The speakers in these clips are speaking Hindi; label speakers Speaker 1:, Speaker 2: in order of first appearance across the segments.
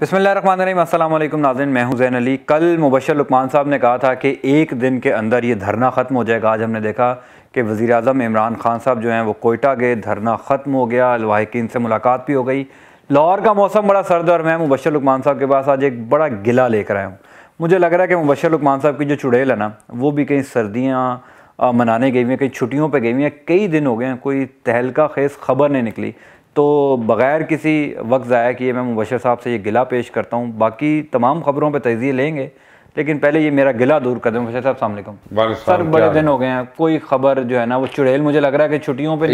Speaker 1: बसमीम नाजिन मैं हूँ जैन अली कल मुबशर लुकमान साहब ने कहा था कि एक दिन के अंदर ये धरना ख़त्म हो जाएगा आज हमने देखा कि वज़ी अजम इमरान ख़ान साहब जो हैं वो कोयटा गए धरना ख़त्म हो गया लवाकिन से मुलाकात भी हो गई लाहौर का मौसम बड़ा सर्द और मैं मुबशर लुकमान साहब के पास आज एक बड़ा गिला लेकर आया हूँ मुझे लग रहा है कि मुबशर लुकमान साहब की जो चुड़ैल है ना वो भी कहीं सर्दियाँ मनाने गई हुई हैं कहीं छुट्टियों पर गई हुई हैं कई दिन हो गए हैं कोई तहलका खेज खबर नहीं निकली तो बग़ैर किसी वक्त ज़ाया किए मैं मुबशर साहब से ये गिला पेश करता हूँ बाकी तमाम ख़बरों पर तजिए लेंगे लेकिन पहले ये मेरा गिला दूर कर दें मुबशर साहब सामने
Speaker 2: सर बड़े दिन
Speaker 1: हो गए हैं कोई खबर जो है ना वो चुड़ैल मुझे लग रहा है कि छुट्टियों पर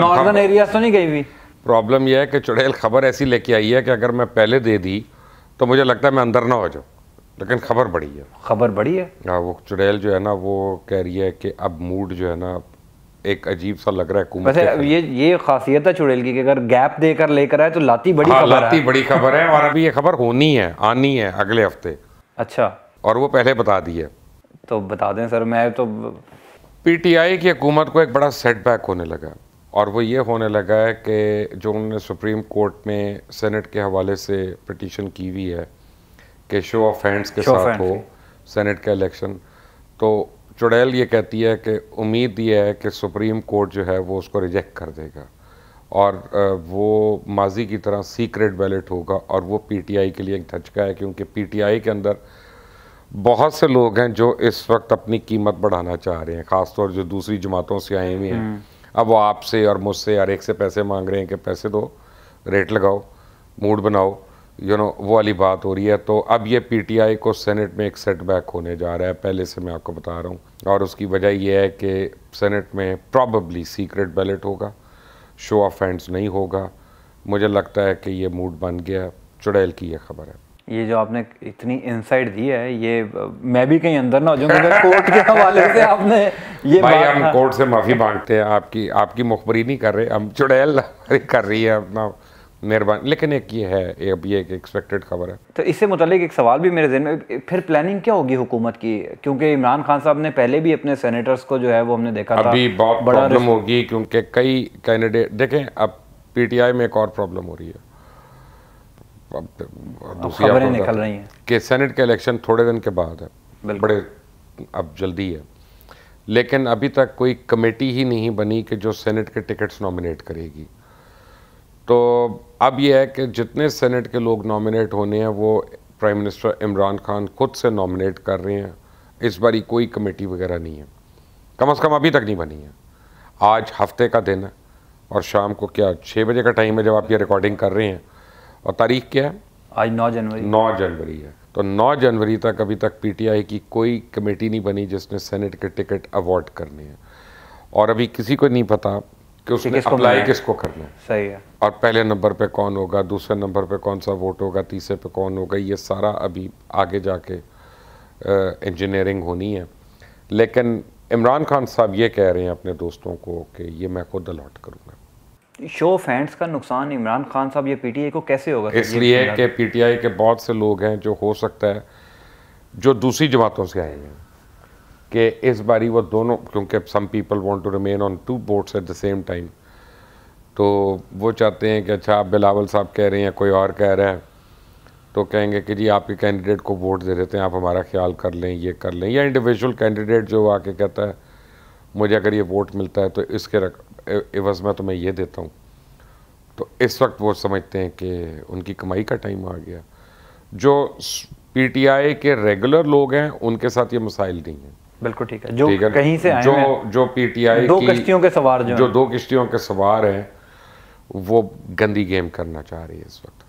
Speaker 1: नॉर्दर्न
Speaker 2: एरिया तो नहीं गई हुई प्रॉब्लम यह है कि चुड़ैल खबर ऐसी लेके आई है कि अगर मैं पहले दे दी तो मुझे लगता है मैं अंदर ना हो जाऊँ लेकिन खबर बड़ी है खबर बड़ी है हाँ वो चुड़ैल जो है ना वो कह रही है कि अब मूड जो है ना एक अजीब सा लग रहा है वैसे ये ये
Speaker 1: खासियत है चुड़ैल की कि अगर गैप देकर लेकर आए तो लाती बड़ी हाँ, लाती है। बड़ी खबर है और अभी
Speaker 2: ये खबर होनी है आनी है अगले हफ्ते अच्छा और वो पहले बता दी है तो बता दें सर मैं तो पीटीआई की हुकूमत को एक बड़ा सेटबैक होने लगा और वो ये होने लगा है कि जो उन्होंने सुप्रीम कोर्ट में सेनेट के हवाले से पटिशन की हुई है कि शो ऑफ हैंड्स के साथ हो सेनेट का इलेक्शन तो चुड़ैल ये कहती है कि उम्मीद ये है कि सुप्रीम कोर्ट जो है वो उसको रिजेक्ट कर देगा और वो माजी की तरह सीक्रेट बैलेट होगा और वो पीटीआई के लिए एक धचका है क्योंकि पीटीआई के अंदर बहुत से लोग हैं जो इस वक्त अपनी कीमत बढ़ाना चाह रहे हैं ख़ासतौर जो दूसरी जमातों से आए हुए हैं हम्म। अब वो आपसे और मुझसे हर एक से पैसे मांग रहे हैं कि पैसे दो रेट लगाओ मूड बनाओ यू नो वो वाली बात हो रही है तो अब ये पीटीआई को सेनेट में एक सेटबैक होने जा रहा है पहले से मैं आपको बता रहा हूँ और उसकी वजह यह है कि सेनेट में प्रॉबली सीक्रेट बैलेट होगा शो ऑफ हैंड्स नहीं होगा मुझे लगता है कि ये मूड बन गया चुड़ैल की ये खबर है ये जो आपने इतनी इनसाइट दी है ये मैं भी कहीं अंदर ना हो जाऊं कोर्ट के हवाले से आपने ये भाई हम कोर्ट से माफ़ी मांगते हैं आपकी आपकी मुखबरी नहीं कर रहे हम चुड़ैल कर रही है अपना मेहरबानी लेकिन एक ये है अब ये एक एक्सपेक्टेड खबर है
Speaker 1: तो इससे मुतलिक एक सवाल भी मेरे जहन में फिर प्लानिंग क्या होगी हुकूमत की क्योंकि इमरान खान साहब ने पहले भी अपने सेनेटर्स को जो है वो हमने देखा अभी था, बहुत प्रॉब्लम
Speaker 2: होगी क्योंकि कई कैंडिडेट देखें अब पीटीआई में एक और प्रॉब्लम हो रही है तो दूसरी खबरें निकल रही हैं कि सेनेट के इलेक्शन थोड़े दिन के बाद है बड़े अब जल्दी है लेकिन अभी तक कोई कमेटी ही नहीं बनी कि जो सेनेट के टिकट्स नॉमिनेट करेगी तो अब यह है कि जितने सेनेट के लोग नॉमिनेट होने हैं वो प्राइम मिनिस्टर इमरान खान खुद से नॉमिनेट कर रहे हैं इस बारी कोई कमेटी वगैरह नहीं है कम अज़ कम अभी तक नहीं बनी है आज हफ्ते का दिन है और शाम को क्या छः बजे का टाइम है जब आप ये रिकॉर्डिंग कर रहे हैं और तारीख क्या है आज नौ जनवरी नौ जनवरी है तो नौ जनवरी तक अभी तक पीटीआई की कोई कमेटी नहीं बनी जिसने सेनेट के टिकट अवार्ड करने हैं और अभी किसी को नहीं पता कि उसने किसको अप्लाई किसको करना है सही है और पहले नंबर पे कौन होगा दूसरे नंबर पे कौन सा वोट होगा तीसरे पे कौन होगा ये सारा अभी आगे जाके इंजीनियरिंग होनी है लेकिन इमरान खान साहब ये कह रहे हैं अपने दोस्तों को कि ये मैं खुद अलॉट करूँगा
Speaker 1: शो फैंस का नुकसान इमरान खान साहब ये पीटीआई को कैसे होगा इसलिए कि
Speaker 2: पीटीआई के बहुत से लोग हैं जो हो सकता है जो दूसरी जमातों से आए हैं कि इस बारी वो दोनों क्योंकि some people want to remain on two boards at the same time तो वो चाहते हैं कि अच्छा आप बिलावल साहब कह रहे हैं कोई और कह रहा है तो कहेंगे कि जी आपके कैंडिडेट को वोट दे देते हैं आप हमारा ख्याल कर लें ये कर लें या इंडिविजुअल कैंडिडेट जो आके कहता है मुझे अगर ये वोट मिलता है तो इसके रक एवज में तो मैं ये देता हूँ तो इस वक्त वो समझते हैं कि उनकी कमाई का टाइम आ गया जो पीटीआई के रेगुलर लोग हैं उनके साथ ये मसाइल नहीं हैं बिल्कुल ठीक है जो ठीक है, कहीं से आए जो जो पीटीआई दो किश्तियों के सवार जो जो दो किश्तियों के सवार हैं वो गंदी गेम करना चाह रही है इस वक्त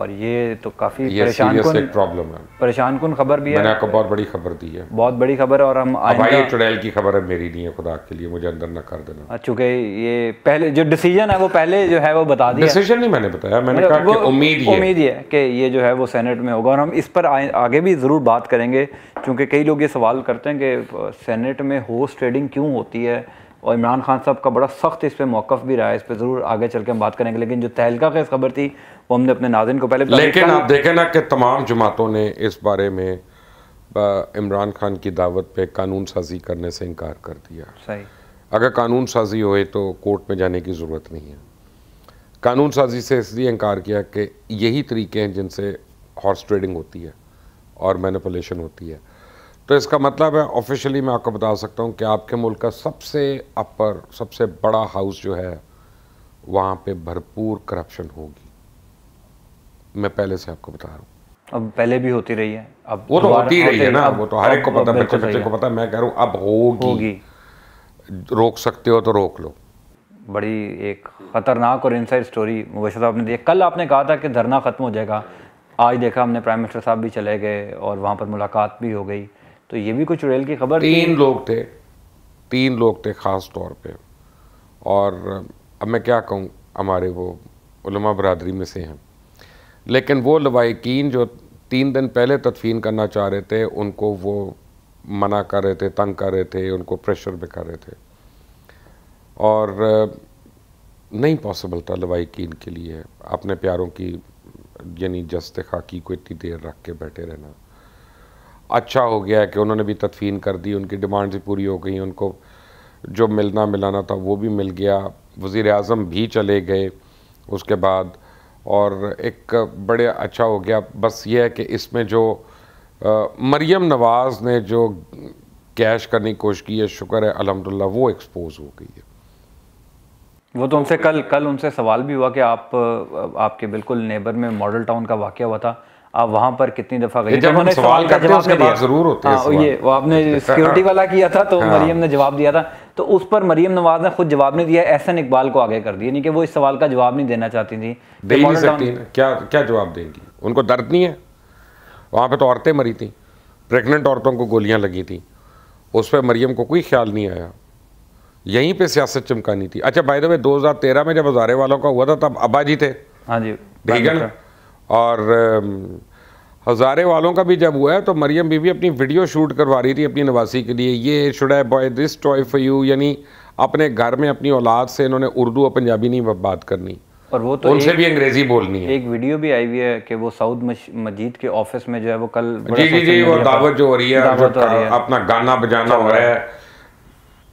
Speaker 2: और ये तो
Speaker 1: काफ़ी परेशान कन प्रॉब्लम है परेशान कन खबर भी मैंने है आपको बहुत
Speaker 2: बड़ी खबर दी है
Speaker 1: बहुत बड़ी खबर और हम भाई
Speaker 2: चुड़ैल की खबर है मेरी नहीं है खुदा के लिए मुझे अंदर ना कर देना
Speaker 1: हाँ, चूंकि ये पहले जो डिसीजन है वो पहले जो है वो बता दिया डिसीजन
Speaker 2: नहीं मैंने बताया मैंने मतलब कहा कि उम्मीद ये उम्मीद
Speaker 1: है कि ये जो है वो सेनेट में होगा और हम इस पर आगे भी ज़रूर बात करेंगे चूंकि कई लोग ये सवाल करते हैं कि सेनेट में होस्ट ट्रेडिंग क्यों होती है और इमरान खान साहब का बड़ा सख्त इस पर मौक़ भी रहा है इस पर ज़रूर आगे चल के हम बात करेंगे लेकिन जो तहलका खेस खबर थी वो हमने अपने नाजिन को पहले लेकिन आप देखें
Speaker 2: ना कि तमाम जमातों ने इस बारे में इमरान खान की दावत पर कानून साजी करने से इनकार कर दिया सही अगर कानून साजी होए तो कोर्ट में जाने की ज़रूरत नहीं है कानून साजी से इसलिए इनकार किया कि यही तरीके हैं जिनसे हॉर्स ट्रेडिंग होती है और मैनिपुलेशन होती है तो इसका मतलब है ऑफिशियली मैं आपको बता सकता हूँ कि आपके मुल्क का सबसे अपर सबसे बड़ा हाउस जो है वहाँ पे भरपूर करप्शन होगी मैं पहले से आपको बता रहा हूँ
Speaker 1: अब पहले भी होती रही है
Speaker 2: अब वो तो होती रही है ना वो तो हर एक को पता बच्चे बच्चे को पता मैं कह रहा हूँ अब होगी होगी रोक सकते हो तो रोक लो बड़ी
Speaker 1: एक ख़तरनाक और इनसाइड स्टोरी मुबशर साहब ने दी कल आपने कहा था कि धरना ख़त्म हो जाएगा आज देखा हमने प्राइम मिनिस्टर साहब भी चले गए और वहाँ पर मुलाकात भी हो गई तो ये भी कुछ रेल की खबर तीन लोग
Speaker 2: थे तीन लोग थे ख़ास तौर पे और अब मैं क्या कहूँ हमारे वो उलमा बरदरी में से हैं लेकिन वो लवाकिन जो तीन दिन पहले तदफीन करना चाह रहे थे उनको वो मना कर रहे थे तंग कर रहे थे उनको प्रेशर भी कर रहे थे और नहीं पॉसिबल था लवाकिन के लिए अपने प्यारों की यानी जस्त खाकी को इतनी देर रख के बैठे रहना अच्छा हो गया कि उन्होंने भी तदफीन कर दी उनकी डिमांड्स पूरी हो गई उनको जो मिलना मिलाना था वो भी मिल गया वज़ी अजम भी चले गए उसके बाद और एक बड़े अच्छा हो गया बस ये है कि इसमें जो आ, मरियम नवाज़ ने जो कैश करने की कोशिश की है शुक्र है अलहमदिल्ला वो एक्सपोज हो गई है वो तो
Speaker 1: उनसे कल कल उनसे सवाल भी हुआ कि आप आपके बिल्कुल नेबर में मॉडल टाउन का वाक़ हुआ था आप वहां पर कितनी दफ़ा गए जब उन्होंने सवाल का जवाब दिया जरूर होते हैं हाँ, ये वो आपने सिक्योरिटी हाँ। वाला किया था तो हाँ। ने जवाब दिया था तो उस पर मरियम नवाज ने खुद जवाब नहीं दिया एहसन इकबाल को आगे
Speaker 2: कर दिया कि वो इस सवाल का जवाब नहीं देना चाहती थी दे ही नहीं सकती क्या क्या जवाब देंगी उनको दर्द नहीं है वहां पर तो औरतें मरी थी प्रेगनेंट औरतों को गोलियां लगी थी उस पर मरियम को कोई ख्याल नहीं आया यहीं पे सियासत चमकानी थी अच्छा बाय द वे 2013 में जब हजारे वालों का हुआ था तब अबाजी जी थे हाँ जी ठीक है और हज़ारे वालों का भी जब हुआ है तो मरियम बीवी अपनी वीडियो शूट करवा रही थी अपनी नवासी के लिए ये should I buy this toy for you यानी अपने घर में अपनी औलाद से इन्होंने उर्दू और पंजाबी नहीं बात करनी
Speaker 1: और वो तो उनसे भी अंग्रेजी बोलनी है एक वीडियो भी आई हुई है कि वो सऊद मजीद के ऑफिस में जो है वो कल जी जी जी वो दावत जो हो रही है अपना गाना बजाना हो रहा है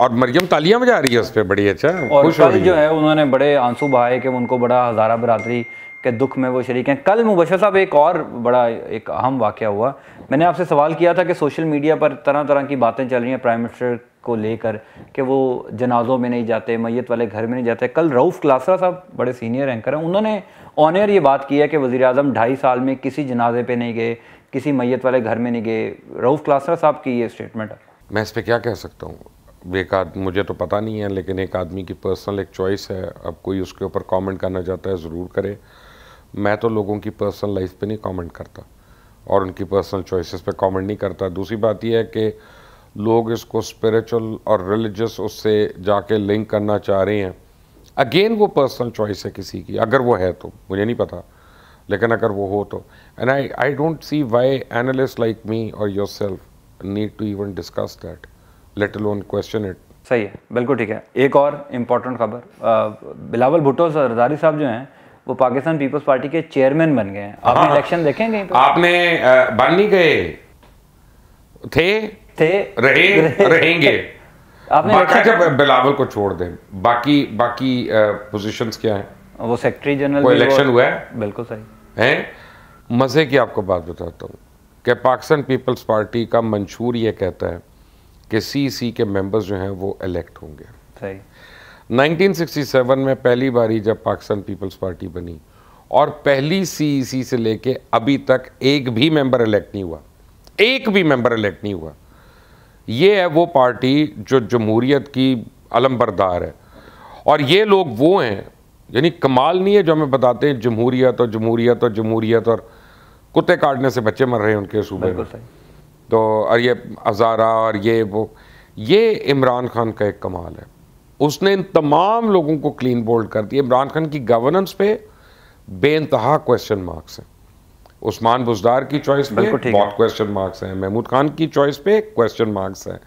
Speaker 2: और मरियम तालियां बजा रही है उस पर बड़ी अच्छा और खुश जो है
Speaker 1: उन्होंने बड़े आंसू बहाए कि उनको बड़ा हज़ारा बरादरी के दुख में वो शरीक हैं कल मुबशर साहब एक और बड़ा एक अहम वाक़ हुआ मैंने आपसे सवाल किया था कि सोशल मीडिया पर तरह तरह की बातें चल रही हैं प्राइम मिनिस्टर को लेकर कि वो जनाजों में नहीं जाते मैत वाले घर में नहीं जाते कल रऊफ़ क्लासरा साहब बड़े सीनियर एंकर हैं उन्होंने ऑनियर ये बात की है कि वज़ी अजम ढाई साल में किसी जनाजे पर नहीं गए किसी मैत वाले घर में नहीं गए रऊफ़ क्लासरा साहब की ये स्टेटमेंट है
Speaker 2: मैं इस पर क्या कह सकता हूँ एक आद मुझे तो पता नहीं है लेकिन एक आदमी की पर्सनल एक चॉइस है अब कोई उसके ऊपर कमेंट करना चाहता है ज़रूर करे मैं तो लोगों की पर्सनल लाइफ पे नहीं कमेंट करता और उनकी पर्सनल चॉइसेस पे कमेंट नहीं करता दूसरी बात यह है कि लोग इसको स्पिरिचुअल और रिलीजियस उससे जाके लिंक करना चाह रहे हैं अगेन वो पर्सनल चॉइस है किसी की अगर वो है तो मुझे नहीं पता लेकिन अगर वो हो तो and I I don't see why analyst like me or yourself need to even discuss that let alone question it सही है बिल्कुल ठीक है एक
Speaker 1: और इम्पॉर्टेंट खबर बिलावल भुट्टो सरदारी साहब जो हैं वो पाकिस्तान पीपल्स पार्टी के चेयरमैन बन गए आप इलेक्शन देखेंगे
Speaker 2: कहीं आपने बन नहीं गए थे थे रहे रहेंगे आपने बाकी जब बिलावल को छोड़ दें बाकी बाकी पोजीशंस क्या है वो सेक्रेटरी जनरल इलेक्शन हुआ है बिल्कुल सही है मज़े की आपको बात बताता हूँ कि पाकिस्तान पीपल्स पार्टी का मंशूर ये कहता है कि सी सी के मेंबर्स जो हैं वो इलेक्ट होंगे सही 1967 में पहली बारी जब पाकिस्तान पीपल्स पार्टी बनी और पहली सीईसी e से लेके अभी तक एक भी मेंबर इलेक्ट नहीं हुआ एक भी मेंबर इलेक्ट नहीं हुआ ये है वो पार्टी जो जमहूरीत की अलमबरदार है और ये लोग वो हैं यानी कमाल नहीं है जो हमें बताते हैं जमहूरियत और जमहूरियत और जमहूरियत और कुत्ते काटने से बच्चे मर रहे हैं उनके सूबे में तो और ये हज़ारा और ये वो ये इमरान खान का एक कमाल है उसने इन तमाम लोगों को क्लीन बोल्ड कर दिया इमरान खान की गवर्नेंस पे बेानतहा क्वेश्चन मार्क्स हैं उस्मान बुजदार की चॉइस पे बहुत क्वेश्चन मार्क्स हैं महमूद खान की चॉइस पे क्वेश्चन मार्क्स हैं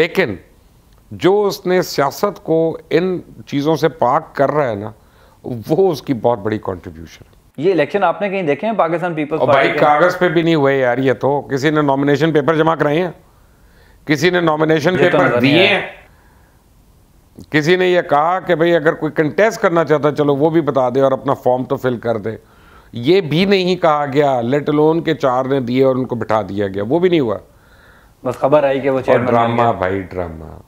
Speaker 2: लेकिन जो उसने सियासत को इन चीज़ों से पाक कर रहा है ना वो उसकी बहुत बड़ी कॉन्ट्रीब्यूशन
Speaker 1: है ये इलेक्शन आपने कहीं देखे हैं पाकिस्तान पीपल्स भाई कागज
Speaker 2: पे भी नहीं हुए यार ये तो किसी ने नॉमिनेशन पेपर जमा कराए हैं किसी ने तो नॉमिनेशन पेपर दिए हैं किसी ने यह कहा कि भाई अगर कोई कंटेस्ट करना चाहता चलो वो भी बता दे और अपना फॉर्म तो फिल कर दे ये भी नहीं कहा गया लेट लोन के चार ने दिए और उनको बिठा दिया गया वो भी नहीं हुआ बस खबर आई कि वो ड्रामा भाई ड्रामा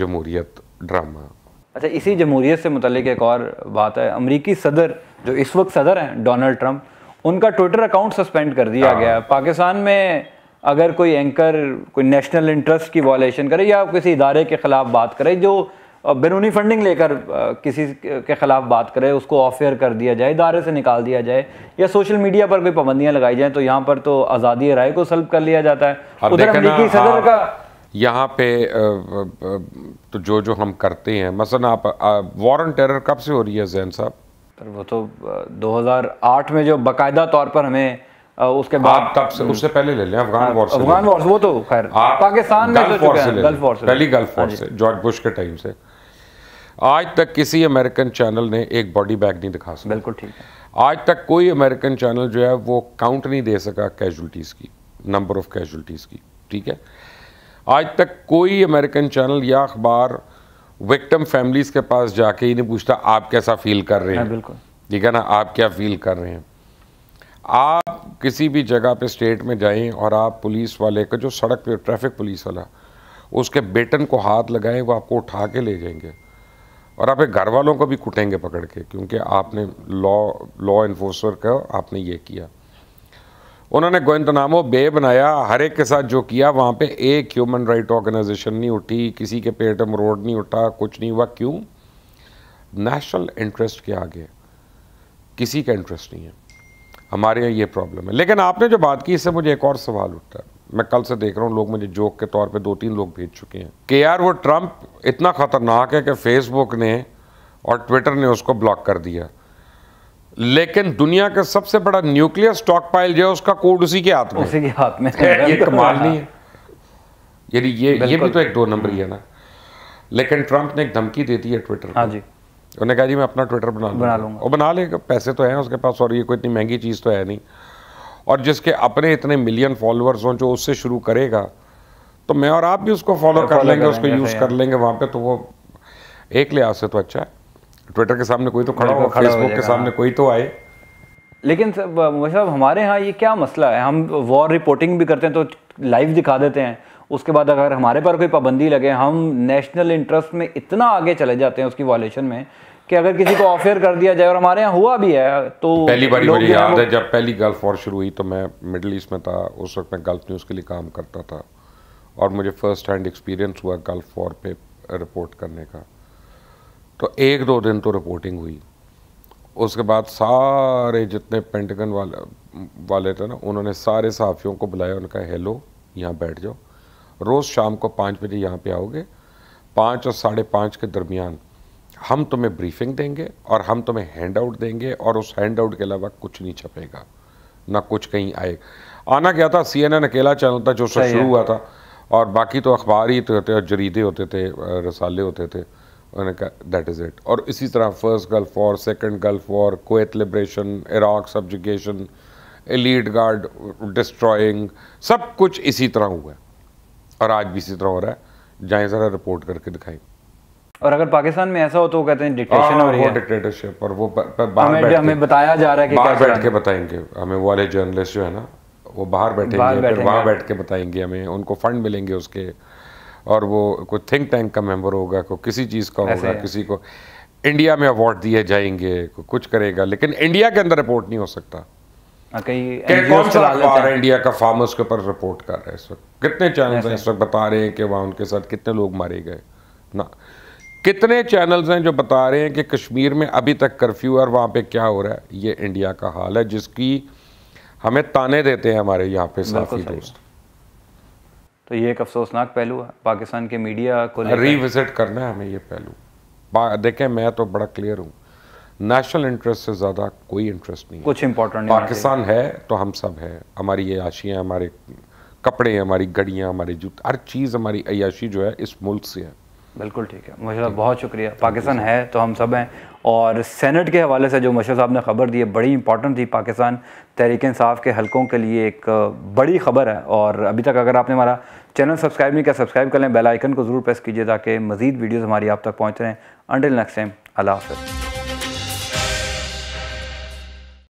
Speaker 2: जमहूरियत ड्रामा अच्छा इसी जमहूरियत से
Speaker 1: मुतलिक एक और बात है अमरीकी सदर जो इस वक्त सदर हैं डोनाल्ड ट्रंप उनका ट्विटर अकाउंट सस्पेंड कर दिया हाँ। गया पाकिस्तान में अगर कोई एंकर कोई नेशनल इंटरेस्ट की वॉलेशन करे या किसी इदारे के ख़िलाफ़ बात करे जो बैरूनी फंडिंग लेकर किसी के ख़िलाफ़ बात करे उसको ऑफेयर कर दिया जाए इदारे से निकाल दिया जाए या सोशल मीडिया पर कोई पाबंदियाँ लगाई जाएँ तो यहाँ पर तो आज़ादी राय को सल्ब कर लिया जाता है उधर अमरीकी सदर हाँ, का
Speaker 2: यहाँ पे तो जो जो हम करते हैं मसलन आप वॉरन टेरर कब से हो रही है जैन साहब वो तो 2008 में जो बाकायदा तौर पर हमें उसके बाद तब से हम्म। उससे पहले ले लें अफगान हाँ, वॉर से अफगान वॉर वो तो खैर पाकिस्तान में तो चुके हैं गल्फ वॉर से पहली गल्फ वॉर हाँ से जॉर्ज बुश के टाइम से आज तक किसी अमेरिकन चैनल ने एक बॉडी बैग नहीं दिखा सका बिल्कुल ठीक है आज तक कोई अमेरिकन चैनल जो है वो काउंट नहीं दे सका कैजुअलिटीज़ की नंबर ऑफ कैजुअलिटीज़ की ठीक है आज तक कोई अमेरिकन चैनल या अखबार विक्टम फैमिलीज़ के पास जाके ही नहीं पूछता आप कैसा फील कर रहे हैं हाँ, बिल्कुल ठीक है ना आप क्या फील कर रहे हैं आप किसी भी जगह पे स्टेट में जाएं और आप पुलिस वाले का जो सड़क पे ट्रैफिक पुलिस वाला उसके बेटन को हाथ लगाएं वो आपको उठा के ले जाएंगे और आपके घर वालों को भी कुटेंगे पकड़ के क्योंकि आपने लॉ लॉ इन्फोर्सर का आपने ये किया उन्होंने गोइंतनामो बे बनाया हर एक के साथ जो किया वहाँ पे एक ह्यूमन राइट ऑर्गेनाइजेशन नहीं उठी किसी के पेट में रोड नहीं उठा कुछ नहीं हुआ क्यों नेशनल इंटरेस्ट के आगे किसी का इंटरेस्ट नहीं है हमारे यहाँ ये प्रॉब्लम है लेकिन आपने जो बात की इससे मुझे एक और सवाल उठता है मैं कल से देख रहा हूँ लोग मुझे जोक के तौर पे दो तीन लोग भेज चुके हैं कि यार वो ट्रंप इतना ख़तरनाक है कि फेसबुक ने और ट्विटर ने उसको ब्लॉक कर दिया लेकिन दुनिया का सबसे बड़ा न्यूक्लियर स्टॉक पाइल जो है उसका कोड उसी के हाथ में उसी के हाथ में ये कमाल नहीं है हाँ। यानी ये ये भी तो एक दो नंबर ही है ना लेकिन ट्रंप ने एक धमकी दे दी है ट्विटर हाँ जी उन्होंने कहा जी मैं अपना ट्विटर बना बना लूँगा और बना लेगा पैसे तो हैं उसके पास और ये कोई इतनी महंगी चीज़ तो है नहीं और जिसके अपने इतने मिलियन फॉलोअर्स हों जो उससे शुरू करेगा तो मैं और आप भी उसको फॉलो कर लेंगे उसको यूज़ कर लेंगे वहाँ पर तो वो एक लिहाज से तो अच्छा है ट्विटर के सामने कोई तो खड़ा हो फेसबुक के सामने हाँ। कोई तो आए लेकिन सब हमारे
Speaker 1: यहाँ ये क्या मसला है हम वॉर रिपोर्टिंग भी करते हैं तो लाइव दिखा देते हैं उसके बाद अगर हमारे पर कोई पाबंदी लगे हम नेशनल इंटरेस्ट में इतना आगे चले जाते हैं उसकी वॉलेशन में कि अगर किसी को ऑफेयर कर दिया जाए और हमारे यहाँ हुआ भी है तो पहली बार मुझे याद है
Speaker 2: जब पहली गल्फ वॉर शुरू हुई तो मैं मिडल ईस्ट में था उस वक्त मैं गल्फ न्यूज़ के लिए काम करता था और मुझे फर्स्ट हैंड एक्सपीरियंस हुआ गल्फ वॉर पे रिपोर्ट करने का तो एक दो दिन तो रिपोर्टिंग हुई उसके बाद सारे जितने पेंटगन वाले वाले थे ना उन्होंने सारे साफियों को बुलाया उनका हेलो यहाँ बैठ जाओ रोज़ शाम को पाँच बजे यहाँ पे आओगे पाँच और साढ़े पाँच के दरमियान हम तुम्हें ब्रीफिंग देंगे और हम तुम्हें हैंड आउट देंगे और उस हैंड आउट के अलावा कुछ नहीं छपेगा ना कुछ कहीं आए आना क्या था सी एन एन अकेला चैनल था जो शुरू हुआ था और बाकी तो अखबार ही तो होते और जरीदे होते थे रसाले होते थे उन्होंने कहा दैट इज़ इट और इसी तरह first Gulf war second Gulf war कोत liberation Iraq subjugation allied guard destroying सब कुछ इसी तरह हुआ और आज भी इसी तरह हो रहा है जाए ज़रा रिपोर्ट करके दिखाई
Speaker 1: और अगर पाकिस्तान में ऐसा हो तो कहते हैं डिक्टेशन हो हाँ, रही है
Speaker 2: डिक्टेटरशिप और वो हमें हमें बताया जा रहा है कि बाहर बैठ के बताएंगे हमें वो वाले जर्नलिस्ट जो है ना वो बाहर बैठेंगे फिर वहाँ बैठ के बताएंगे हमें उनको फंड मिलेंगे उसके और वो कोई थिंक टैंक का मेंबर होगा कोई किसी चीज़ का होगा किसी को इंडिया में अवार्ड दिए जाएंगे कुछ करेगा लेकिन इंडिया के अंदर रिपोर्ट नहीं हो सकता हाँ, इंडिया का ऊपर रिपोर्ट कर रहा है इस वक्त कितने चैनल्स हैं इस वक्त बता रहे हैं कि वहाँ उनके साथ कितने लोग मारे गए ना कितने चैनल्स हैं जो बता रहे हैं कि कश्मीर में अभी तक कर्फ्यू और वहाँ पे क्या हो रहा है ये इंडिया का हाल है जिसकी हमें ताने देते हैं हमारे यहाँ पे साथी दोस्त
Speaker 1: तो ये एक अफसोसनाक पहलू है पाकिस्तान के मीडिया को
Speaker 2: रिविजिट करना है हमें ये पहलू देखें मैं तो बड़ा क्लियर हूँ नेशनल इंटरेस्ट से ज़्यादा कोई इंटरेस्ट नहीं कुछ
Speaker 1: इंपॉर्टेंट पाकिस्तान है
Speaker 2: तो हम सब है हमारी याशियाँ हमारे कपड़े हमारी घड़ियाँ हमारे जूते हर चीज़ हमारी अयाशी जो है इस मुल्क से है बिल्कुल ठीक
Speaker 1: है मशा साहब बहुत शुक्रिया पाकिस्तान है तो हम सब हैं और सेनेट के हवाले से जो मशा साहब ने खबर दी है बड़ी इंपॉर्टेंट थी पाकिस्तान तहरीक इंसाफ के हलकों के लिए एक बड़ी खबर है और अभी तक अगर आपने हमारा चैनल सब्सक्राइब नहीं किया सब्सक्राइब कर लें बेल आइकन को ज़रूर प्रेस कीजिए ताकि मजीद वीडियोज़ हमारी आप तक पहुँच रहे हैं अंडिल नेक्स्ट टाइम अल्लाह हाफ़